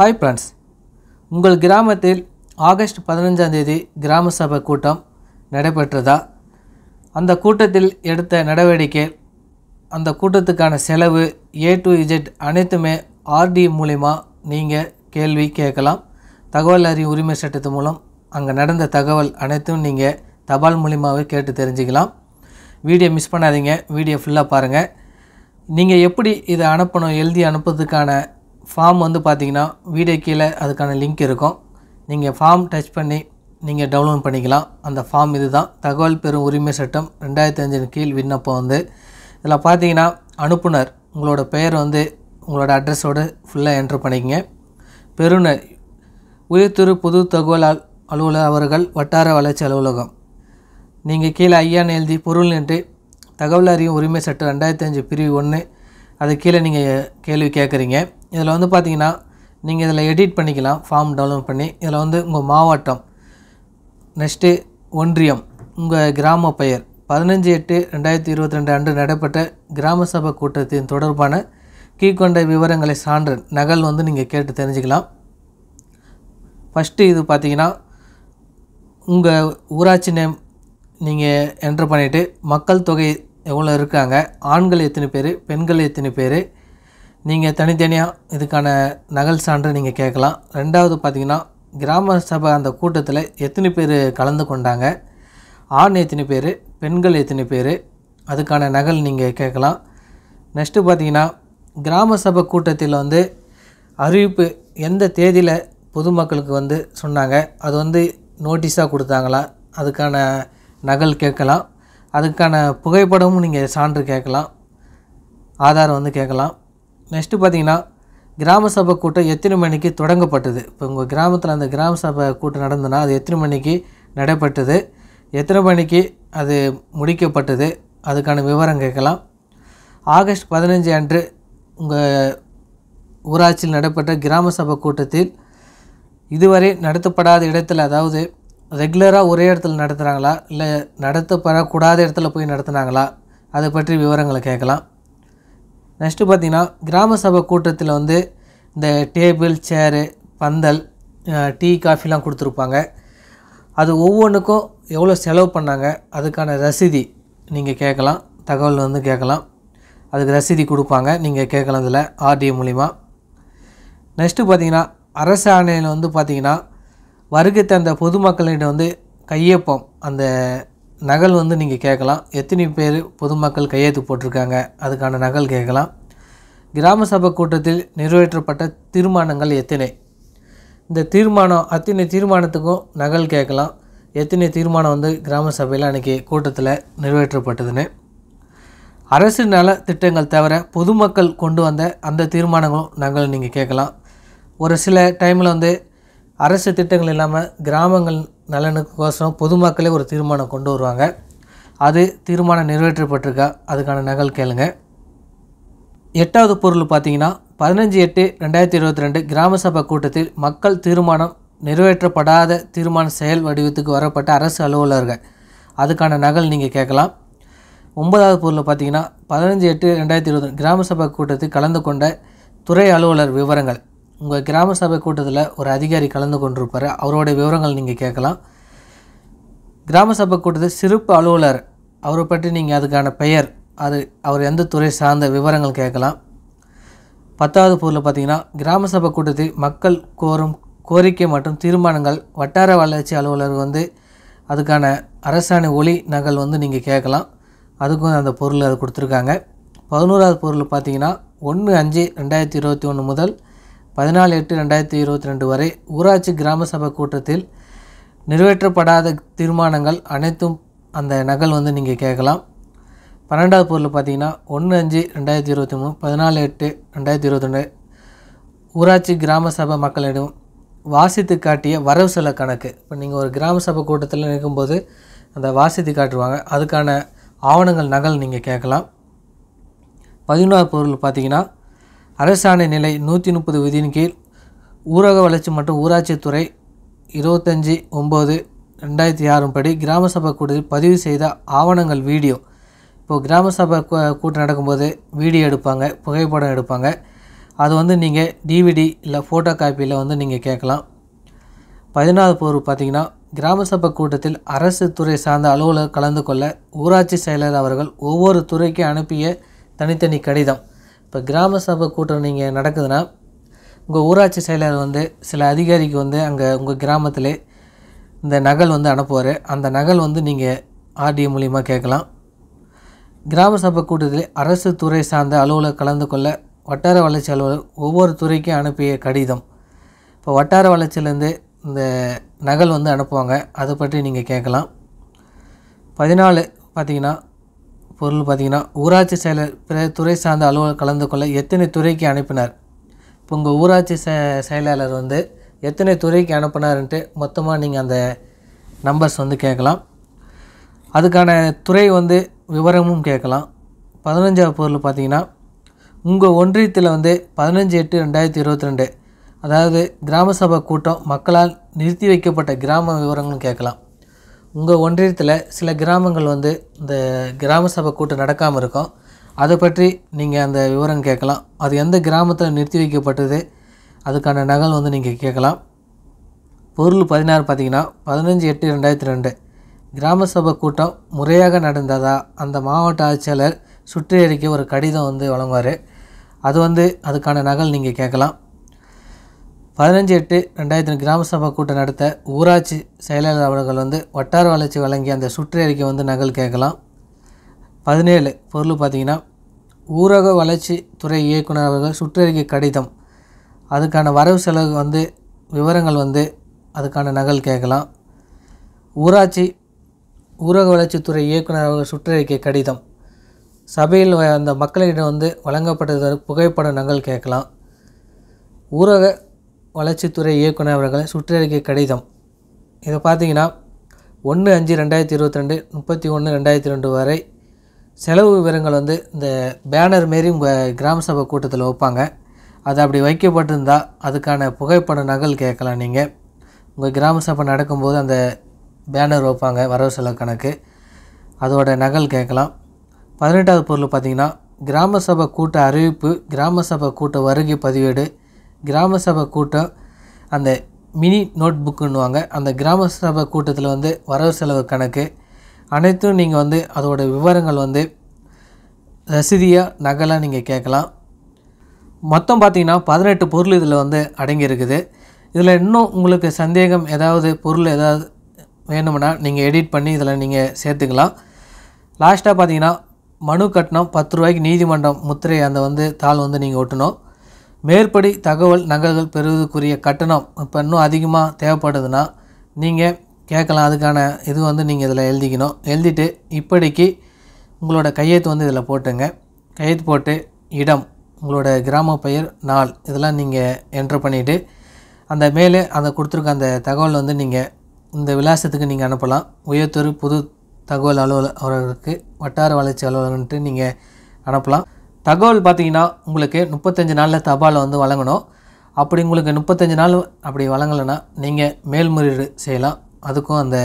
hi friends உங்கள் கிராமத்தில் August பதினஞ்சாம் தேதி கிராம சபை கூட்டம் நடைபெற்றதா அந்த கூட்டத்தில் எடுத்த நடவடிக்கை அந்த கூட்டத்துக்கான செலவு ஏ டு இஜெட் அனைத்துமே ஆர்டி மூலிமா நீங்கள் கேள்வி கேட்கலாம் தகவல் அறி உரிமை சட்டத்து மூலம் அங்கே நடந்த தகவல் அனைத்தும் நீங்கள் தபால் மூலிமாவே கேட்டு தெரிஞ்சுக்கலாம் வீடியோ மிஸ் பண்ணாதீங்க வீடியோ ஃபுல்லாக பாருங்கள் நீங்கள் எப்படி இதை அனுப்பணும் எழுதி அனுப்புறதுக்கான ஃபார்ம் வந்து பார்த்தீங்கன்னா வீடியோ கீழே அதுக்கான லிங்க் இருக்கும் நீங்கள் ஃபார்ம் டச் பண்ணி நீங்கள் டவுன்லோட் பண்ணிக்கலாம் அந்த ஃபார்ம் இது தான் தகவல் பெறும் உரிமை சட்டம் ரெண்டாயிரத்தி அஞ்சின் கீழ் விண்ணப்பம் வந்து இதில் பார்த்தீங்கன்னா அனுப்புனர் உங்களோட பெயர் வந்து உங்களோட அட்ரஸோடு ஃபுல்லாக என்ட்ரு பண்ணிக்கங்க பெருநர் உயிர்த்துறு பொது தகவல் அலுவலக அவர்கள் வட்டார வளர்ச்சி அலுவலகம் நீங்கள் கீழே ஐயான் எழுதி பொருள் நின்று தகவல் அறியும் உரிமை சட்டம் ரெண்டாயிரத்தி அஞ்சு பிரிவு ஒன்று அது கீழே நீங்கள் கேள்வி கேட்குறீங்க இதில் வந்து பார்த்தீங்கன்னா நீங்கள் இதில் எடிட் பண்ணிக்கலாம் ஃபார்ம் டவுன்லோட் பண்ணி இதில் வந்து உங்கள் மாவட்டம் நெக்ஸ்ட்டு ஒன்றியம் உங்கள் கிராம பெயர் பதினஞ்சு எட்டு ரெண்டாயிரத்தி இருபத்தி ரெண்டு அன்று நடைபெற்ற கிராம சபை கூட்டத்தின் தொடர்பான கீழ்கொண்ட விவரங்களை சான்று நகல் வந்து நீங்கள் கேட்டு தெரிஞ்சுக்கலாம் ஃபஸ்ட்டு இது பார்த்தீங்கன்னா உங்கள் ஊராட்சி நேம் நீங்கள் என்ட்ரு பண்ணிவிட்டு மக்கள் தொகை எவ்வளோ இருக்காங்க ஆண்கள் எத்தனை பேர் பெண்கள் எத்தனை பேர் நீங்கள் தனித்தனியாக இதுக்கான நகல் சான்று நீங்கள் கேட்கலாம் ரெண்டாவது பார்த்திங்கன்னா கிராம சபை அந்த கூட்டத்தில் எத்தனை பேர் கலந்து கொண்டாங்க ஆண் எத்தனை பேர் பெண்கள் எத்தனை பேர் அதுக்கான நகல் நீங்கள் கேட்கலாம் நெக்ஸ்ட்டு பார்த்திங்கன்னா கிராம சபை கூட்டத்தில் வந்து அறிவிப்பு எந்த தேதியில் பொதுமக்களுக்கு வந்து சொன்னாங்க அது வந்து நோட்டீஸாக கொடுத்தாங்களா அதுக்கான நகல் கேட்கலாம் அதுக்கான புகைப்படமும் நீங்கள் சான்று கேட்கலாம் ஆதாரம் வந்து கேட்கலாம் நெக்ஸ்ட்டு பார்த்தீங்கன்னா கிராம சபை கூட்டம் எத்தனை மணிக்கு தொடங்கப்பட்டது இப்போ உங்கள் கிராமத்தில் அந்த கிராம சபை கூட்டம் நடந்ததுன்னா அது எத்தனை மணிக்கு நடைபெற்றது எத்தனை மணிக்கு அது முடிக்கப்பட்டது அதுக்கான விவரம் கேட்கலாம் ஆகஸ்ட் பதினஞ்சு அன்று உங்கள் ஊராட்சியில் நடைபெற்ற கிராம சபை கூட்டத்தில் இதுவரை நடத்தப்படாத இடத்துல அதாவது ரெகுலராக ஒரே இடத்துல நடத்துகிறாங்களா இல்லை நடத்தப்படக்கூடாத இடத்துல போய் நடத்துனாங்களா அதை பற்றி விவரங்களை கேட்கலாம் நெக்ஸ்ட்டு பார்த்திங்கன்னா கிராம சபை கூட்டத்தில் வந்து இந்த டேபிள் சேரு பந்தல் டீ காஃபிலாம் கொடுத்துருப்பாங்க அது ஒவ்வொன்றுக்கும் எவ்வளோ செலவு பண்ணாங்க அதுக்கான ரசீதி நீங்கள் கேட்கலாம் தகவல் வந்து கேட்கலாம் அதுக்கு ரசீதி கொடுப்பாங்க நீங்கள் கேட்கலாம் இதில் ஆர்டிஏ மூலிமா நெக்ஸ்ட்டு பார்த்தீங்கன்னா அரசு ஆணையில் வந்து பார்த்திங்கன்னா வருகை தந்த பொதுமக்களிடம் வந்து கையொப்பம் அந்த நகல் வந்து நீங்கள் கேட்கலாம் எத்தனை பேர் பொதுமக்கள் கையெழுத்து போட்டிருக்காங்க அதுக்கான நகல் கேட்கலாம் கிராம சபை கூட்டத்தில் நிறைவேற்றப்பட்ட தீர்மானங்கள் எத்தனை இந்த தீர்மானம் அத்தனை தீர்மானத்துக்கும் நகல் கேட்கலாம் எத்தனை தீர்மானம் வந்து கிராம சபையில் அன்றைக்கி கூட்டத்தில் நிறைவேற்றப்பட்டதுன்னு அரசு நல திட்டங்கள் தவிர பொதுமக்கள் கொண்டு வந்த அந்த தீர்மானங்களும் நகல் நீங்கள் கேட்கலாம் ஒரு சில டைமில் வந்து அரசு திட்டங்கள் இல்லாமல் கிராமங்கள் நலனுக்கோசரம் பொதுமக்களே ஒரு தீர்மானம் கொண்டு வருவாங்க அது தீர்மானம் நிறைவேற்றப்பட்டிருக்கா அதுக்கான நகல் கேளுங்க எட்டாவது பொருள் பார்த்தீங்கன்னா பதினஞ்சு எட்டு ரெண்டாயிரத்தி இருபத்தி ரெண்டு கிராம சபை கூட்டத்தில் மக்கள் தீர்மானம் நிறைவேற்றப்படாத தீர்மான செயல் வடிவத்துக்கு வரப்பட்ட அரசு அலுவலர்கள் அதுக்கான நகல் நீங்கள் கேட்கலாம் ஒன்பதாவது பொருளில் பார்த்தீங்கன்னா பதினஞ்சு எட்டு ரெண்டாயிரத்தி இருபது கிராம சபை கூட்டத்தில் கலந்து கொண்ட துறை அலுவலர் விவரங்கள் உங்கள் கிராம சபை கூட்டத்தில் ஒரு அதிகாரி கலந்து கொண்டிருப்பார் அவரோட விவரங்கள் நீங்கள் கேட்கலாம் கிராம சபை கூட்டத்தில் சிறப்பு அலுவலர் அவரை பற்றி நீங்கள் அதுக்கான பெயர் அது அவர் எந்த துறை சார்ந்த விவரங்கள் கேட்கலாம் பத்தாவது பொருளை பார்த்திங்கன்னா கிராம சபை கூட்டத்தில் மக்கள் கோரும் கோரிக்கை மற்றும் தீர்மானங்கள் வட்டார வளர்ச்சி அலுவலர் வந்து அதுக்கான அரசாணை ஒளி நகல் வந்து நீங்கள் கேட்கலாம் அதுக்கும் அந்த பொருள் அது கொடுத்துருக்காங்க பதினோராவது பொருள் பார்த்திங்கன்னா ஒன்று அஞ்சு ரெண்டாயிரத்தி இருபத்தி ஒன்று முதல் பதினாலு எட்டு ரெண்டாயிரத்தி இருபத்தி ரெண்டு வரை ஊராட்சி கிராம சபை கூட்டத்தில் நிறைவேற்றப்படாத தீர்மானங்கள் அனைத்தும் அந்த நகல் வந்து நீங்கள் கேட்கலாம் பன்னெண்டாவது பொருள் பார்த்தீங்கன்னா ஒன்று அஞ்சு ரெண்டாயிரத்தி இருபத்தி மூணு பதினாலு எட்டு ரெண்டாயிரத்தி இருபத்தி ரெண்டு ஊராட்சி கிராம சபை மக்களிடம் வாசித்து காட்டிய வரவு செலவு கணக்கு இப்போ நீங்கள் ஒரு கிராம சபை கூட்டத்தில் இருக்கும்போது அந்த வாசித்து காட்டுவாங்க அதுக்கான ஆவணங்கள் நகல் நீங்கள் கேட்கலாம் பதினோரு பொருள் பார்த்திங்கன்னா அரசாணை நிலை நூற்றி முப்பது விதியின் கீழ் ஊரக வளர்ச்சி மற்றும் ஊராட்சித்துறை இருபத்தஞ்சி ஒம்பது ரெண்டாயிரத்தி ஆறும் படி கிராம சபை கூட்டத்தில் பதிவு செய்த ஆவணங்கள் வீடியோ இப்போது கிராம சபை கூட்டம் நடக்கும்போது வீடியோ எடுப்பாங்க புகைப்படம் எடுப்பாங்க அது வந்து நீங்கள் டிவிடி இல்லை ஃபோட்டோ காப்பியில் வந்து நீங்கள் கேட்கலாம் பதினாறு போர் பார்த்திங்கன்னா கிராம சபை கூட்டத்தில் அரசு துறை சார்ந்த அலுவலர் கலந்து கொள்ள ஊராட்சி செயலர் அவர்கள் ஒவ்வொரு துறைக்கு அனுப்பிய தனித்தனி கடிதம் இப்போ கிராம சபை கூட்டம் நீங்கள் நடக்குதுன்னா உங்கள் ஊராட்சி செயலர் வந்து சில அதிகாரிக்கு வந்து அங்கே உங்கள் கிராமத்தில் இந்த நகல் வந்து அனுப்புவார் அந்த நகல் வந்து நீங்கள் ஆர்டிஏ மூலிமா கேட்கலாம் கிராம சபை கூட்டத்தில் அரசு துறை சார்ந்த அலுவலர் கலந்து கொள்ள வட்டார வளர்ச்சி அலுவலர் ஒவ்வொரு துறைக்கும் அனுப்பிய கடிதம் இப்போ வட்டார வளர்ச்சியிலேருந்து இந்த நகல் வந்து அனுப்புவாங்க அதை பற்றி நீங்கள் கேட்கலாம் பதினாலு பார்த்திங்கன்னா பொருள் பார்த்திங்கன்னா ஊராட்சி செயலர் பிற துறை சார்ந்த அலுவலர் கலந்து கொள்ள எத்தனை துறைக்கு அனுப்பினார் இப்போ உங்கள் ஊராட்சி செ செயலாளர் வந்து எத்தனை துறைக்கு அனுப்பினார்ன்ட்டு மொத்தமாக நீங்கள் அந்த நம்பர்ஸ் வந்து கேட்கலாம் அதுக்கான துறை வந்து விவரமும் கேட்கலாம் பதினஞ்சாவது பொருள் பார்த்திங்கன்னா உங்கள் ஒன்றியத்தில் வந்து பதினஞ்சு எட்டு ரெண்டாயிரத்தி இருபத்தி ரெண்டு அதாவது கிராம சபை கூட்டம் மக்களால் நிறுத்தி வைக்கப்பட்ட கிராம விவரங்களும் கேட்கலாம் உங்கள் ஒன்றியத்தில் சில கிராமங்கள் வந்து இந்த கிராம சபை கூட்டம் நடக்காமல் இருக்கும் அதை பற்றி நீங்கள் அந்த விவரம் கேட்கலாம் அது எந்த கிராமத்தில் நிறுத்தி வைக்கப்பட்டது அதுக்கான நகல் வந்து நீங்கள் கேட்கலாம் பொருள் பதினாறு பார்த்திங்கன்னா பதினஞ்சு எட்டு ரெண்டாயிரத்தி ரெண்டு கிராம சபை கூட்டம் முறையாக நடந்ததா அந்த மாவட்ட ஆட்சியாளர் அறிக்கை ஒரு கடிதம் வந்து வழங்குவார் அது வந்து அதுக்கான நகல் நீங்கள் கேட்கலாம் பதினஞ்சு எட்டு ரெண்டாயிரத்தி கிராம சபை கூட்டம் நடத்த ஊராட்சி செயலாளர் அவர்கள் வந்து வட்டார வளர்ச்சி வழங்கிய அந்த சுற்றறிக்கை வந்து நகல் கேட்கலாம் பதினேழு பொருள் பார்த்திங்கன்னா ஊரக வளர்ச்சி துறை இயக்குனர் அவர்கள் சுற்றறிக்கை கடிதம் அதுக்கான வரவு செலவு வந்து விவரங்கள் வந்து அதுக்கான நகல் கேட்கலாம் ஊராட்சி ஊரக வளர்ச்சித்துறை இயக்குனர் அவர்கள் சுற்றறிக்கை கடிதம் சபையில் அந்த மக்களிடம் வந்து வழங்கப்பட்டது புகைப்பட நகல் கேட்கலாம் ஊரக வளர்ச்சித்துறை இயக்குனர் அவர்கள் சுற்றறிக்கை கடிதம் இதை பார்த்தீங்கன்னா ஒன்று அஞ்சு ரெண்டாயிரத்தி இருபத்தி ரெண்டு முப்பத்தி ஒன்று ரெண்டாயிரத்தி ரெண்டு வரை செலவு விவரங்கள் வந்து இந்த பேனர் மாரி உங்கள் கிராம சபை கூட்டத்தில் வைப்பாங்க அது அப்படி வைக்கப்பட்டிருந்தால் அதுக்கான புகைப்பட நகல் கேட்கலாம் நீங்கள் உங்கள் கிராம சபை நடக்கும்போது அந்த பேனர் வைப்பாங்க வரவு செலவு கணக்கு அதோட நகல் கேட்கலாம் பதினெட்டாவது பொருள் பார்த்திங்கன்னா கிராம சபை கூட்ட அறிவிப்பு கிராம சபை கூட்ட வருகை பதிவேடு கிராம சபை கூட்டம் அந்த மினி நோட் புக்குன்னுவாங்க அந்த கிராம சபை கூட்டத்தில் வந்து வரவு செலவு கணக்கு அனைத்தும் நீங்கள் வந்து அதோட விவரங்கள் வந்து ரசீதியாக நகலாக நீங்கள் கேட்கலாம் மொத்தம் பார்த்திங்கன்னா பதினெட்டு பொருள் இதில் வந்து அடங்கியிருக்குது இதில் இன்னும் உங்களுக்கு சந்தேகம் ஏதாவது பொருள் ஏதாவது வேணும்னா நீங்கள் எடிட் பண்ணி இதில் நீங்கள் சேர்த்துக்கலாம் லாஸ்ட்டாக பார்த்தீங்கன்னா மனு கட்டணம் பத்து ரூபாய்க்கு நீதிமன்றம் முத்திரை அந்த வந்து தாள் வந்து நீங்கள் ஒட்டணும் மேற்படி தகவல் நகல்கள் பெறுவதற்குரிய கட்டணம் இப்போ இன்னும் அதிகமாக தேவைப்படுதுன்னா நீங்கள் கேட்கலாம் அதுக்கான இது வந்து நீங்கள் இதில் எழுதிக்கணும் எழுதிட்டு இப்படிக்கு உங்களோட கையெழுத்து வந்து இதில் போட்டுங்க கையெழுத்து போட்டு இடம் உங்களோட கிராம பெயர் நாள் இதெல்லாம் நீங்கள் என்ட்ரு பண்ணிவிட்டு அந்த மேலே அதை கொடுத்துருக்க அந்த தகவல் வந்து நீங்கள் இந்த விலாசத்துக்கு நீங்கள் அனுப்பலாம் உயர்த்தொரு புது தகவல் அவர்களுக்கு வட்டார வளர்ச்சி அலுவலகன்ட்டு நீங்கள் அனுப்பலாம் தகவல் பார்த்தீங்கன்னா உங்களுக்கு முப்பத்தஞ்சு நாளில் தபாலை வந்து வழங்கணும் அப்படி உங்களுக்கு முப்பத்தஞ்சு நாள் அப்படி வழங்கலைன்னா நீங்கள் மேல்முறையீடு செய்யலாம் அதுக்கும் அந்த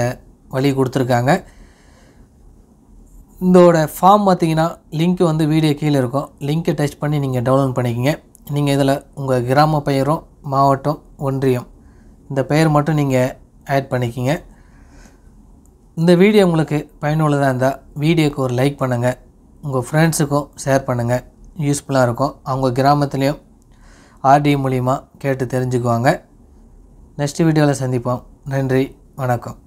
வழி கொடுத்துருக்காங்க இதோட ஃபார்ம் பார்த்திங்கன்னா லிங்க் வந்து வீடியோ கீழே இருக்கும் லிங்க்கை டச் பண்ணி நீங்கள் டவுன்லோட் பண்ணிக்கிங்க நீங்கள் இதில் உங்கள் கிராம பெயரும் மாவட்டம் ஒன்றியம் இந்த பெயர் மட்டும் நீங்கள் ஆட் பண்ணிக்கிங்க இந்த வீடியோ உங்களுக்கு பயனுள்ளதாக இருந்தால் வீடியோக்கு ஒரு லைக் பண்ணுங்கள் உங்கள் ஃப்ரெண்ட்ஸுக்கும் ஷேர் பண்ணுங்கள் யூஸ்ஃபுல்லாக இருக்கும் அவங்க கிராமத்துலேயும் ஆர்டி மூலிமா கேட்டு தெரிஞ்சுக்குவாங்க நெக்ஸ்ட் வீடியோவில் சந்திப்போம் நன்றி வணக்கம்